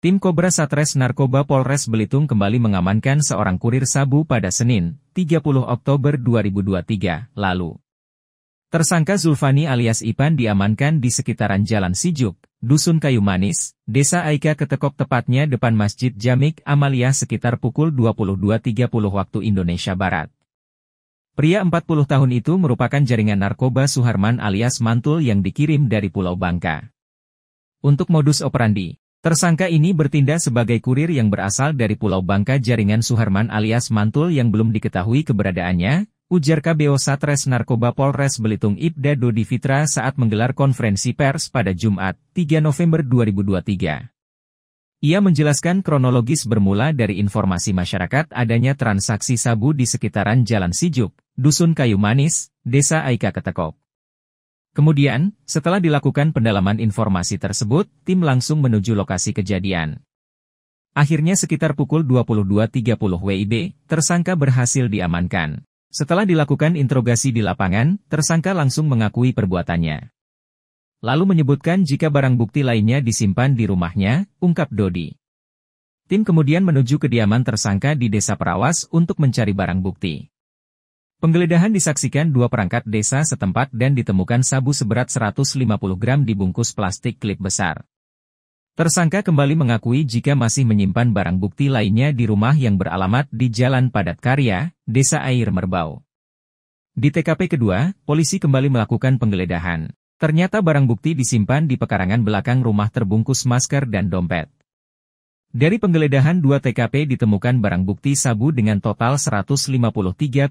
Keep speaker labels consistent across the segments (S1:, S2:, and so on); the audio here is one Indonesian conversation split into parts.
S1: Tim Kobra Satres Narkoba Polres Belitung kembali mengamankan seorang kurir sabu pada Senin, 30 Oktober 2023, lalu. Tersangka Zulfani alias Ipan diamankan di sekitaran Jalan Sijuk, Dusun Kayu Manis, Desa Aika Ketekok, tepatnya depan Masjid Jamik Amalia sekitar pukul 22.30 waktu Indonesia Barat. Pria 40 tahun itu merupakan jaringan narkoba Suharman alias Mantul yang dikirim dari Pulau Bangka. Untuk modus operandi, Tersangka ini bertindak sebagai kurir yang berasal dari Pulau Bangka jaringan Suharman alias Mantul yang belum diketahui keberadaannya, ujar KBO Satres Narkoba Polres Belitung Ibda Dodi Fitra saat menggelar konferensi pers pada Jumat, 3 November 2023. Ia menjelaskan kronologis bermula dari informasi masyarakat adanya transaksi sabu di sekitaran Jalan Sijuk, Dusun Kayu Manis, Desa Aika Ketekop. Kemudian, setelah dilakukan pendalaman informasi tersebut, tim langsung menuju lokasi kejadian. Akhirnya sekitar pukul 22.30 WIB, tersangka berhasil diamankan. Setelah dilakukan interogasi di lapangan, tersangka langsung mengakui perbuatannya. Lalu menyebutkan jika barang bukti lainnya disimpan di rumahnya, ungkap Dodi. Tim kemudian menuju kediaman tersangka di Desa Perawas untuk mencari barang bukti. Penggeledahan disaksikan dua perangkat desa setempat dan ditemukan sabu seberat 150 gram dibungkus plastik klip besar. Tersangka kembali mengakui jika masih menyimpan barang bukti lainnya di rumah yang beralamat di Jalan Padat Karya, Desa Air Merbau. Di TKP kedua, polisi kembali melakukan penggeledahan. Ternyata barang bukti disimpan di pekarangan belakang rumah terbungkus masker dan dompet. Dari penggeledahan dua TKP ditemukan barang bukti sabu dengan total 153,13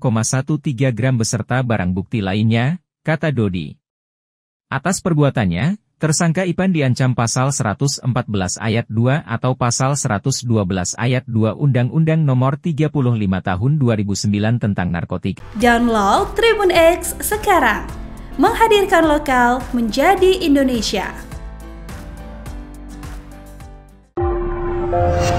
S1: gram beserta barang bukti lainnya, kata Dodi. Atas perbuatannya, tersangka Ipan diancam pasal 114 ayat 2 atau pasal 112 ayat 2 Undang-Undang Nomor 35 Tahun 2009 tentang narkotik. Download Tribun X sekarang, menghadirkan lokal menjadi Indonesia. 了。